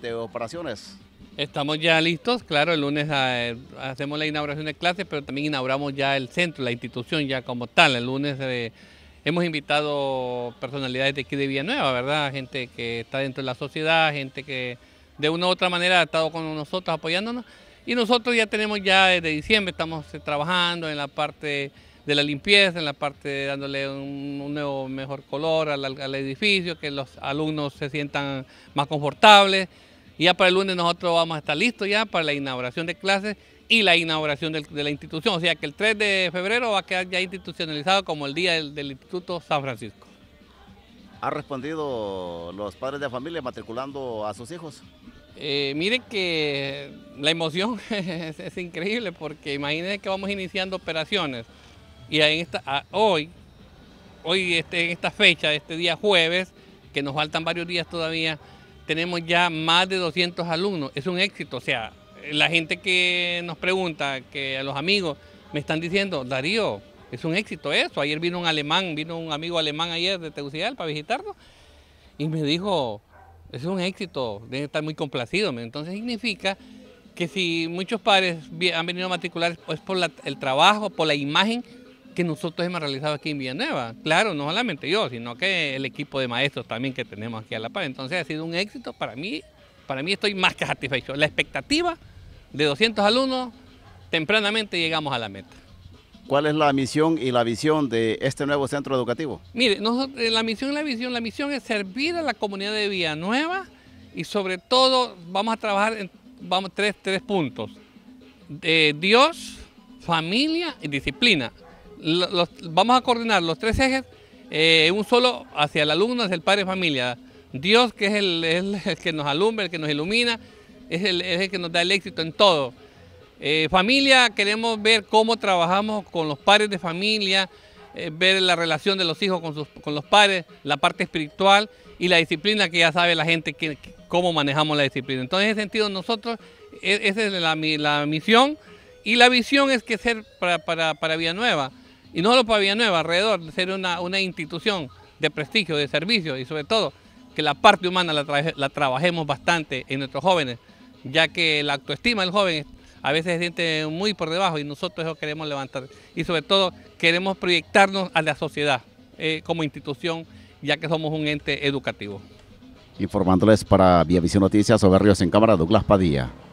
de operaciones. Estamos ya listos, claro, el lunes ah, eh, hacemos la inauguración de clases, pero también inauguramos ya el centro, la institución ya como tal. El lunes eh, hemos invitado personalidades de aquí de Villanueva, ¿verdad? Gente que está dentro de la sociedad, gente que de una u otra manera ha estado con nosotros apoyándonos. Y nosotros ya tenemos ya desde diciembre, estamos eh, trabajando en la parte de la limpieza, en la parte de dándole un, nuevo, mejor color al, al edificio, que los alumnos se sientan más confortables. Y ya para el lunes nosotros vamos a estar listos ya para la inauguración de clases y la inauguración de la institución. O sea que el 3 de febrero va a quedar ya institucionalizado como el día del, Instituto San Francisco. ¿Ha respondido los padres de familia matriculando a sus hijos? Eh, miren que la emoción es, increíble porque imagínense que vamos iniciando operaciones y ah, hoy, hoy este, en esta fecha, este día jueves, que nos faltan varios días todavía, tenemos ya más de 200 alumnos. Es un éxito, o sea, la gente que nos pregunta, que a los amigos me están diciendo, Darío, es un éxito eso. Ayer vino un alemán, vino un amigo alemán ayer de Tegucigalpa a visitarnos y me dijo, es un éxito, deben estar muy complacido, Entonces significa que si muchos padres han venido a matricular, es por el trabajo, por la imagen que nosotros hemos realizado aquí en Villanueva. Claro, no solamente yo, sino que el equipo de maestros también que tenemos aquí a La Paz. Entonces ha sido un éxito para mí, para mí estoy más que satisfecho. La expectativa de 200 alumnos, tempranamente llegamos a la meta. ¿Cuál es la misión y la visión de este nuevo centro educativo? Mire, eh, la misión y la visión, la misión es servir a la comunidad de Villanueva y sobre todo vamos a trabajar en vamos, tres, tres puntos. de eh, Dios, familia y disciplina vamos a coordinar los tres ejes eh, un solo hacia el alumno, hacia el padre de familia. Dios, que es el, que nos alumbra, el que nos ilumina, es el, que nos da el éxito en todo. Eh, familia, queremos ver cómo trabajamos con los padres de familia, eh, ver la relación de los hijos con, con, los padres, la parte espiritual y la disciplina que ya sabe la gente cómo manejamos la disciplina. Entonces, en ese sentido, nosotros, e, esa es la, misión y la visión es que ser para, para, para y no solo para Villanueva, alrededor, de ser una, institución de prestigio, de servicio y sobre todo que la parte humana la, trabajemos bastante en nuestros jóvenes, ya que la autoestima del joven a veces se siente muy por debajo y nosotros eso queremos levantar y sobre todo queremos proyectarnos a la sociedad eh, como institución, ya que somos un ente educativo. Informándoles para Vía Visión Noticias, Soberrios en cámara, Douglas Padilla.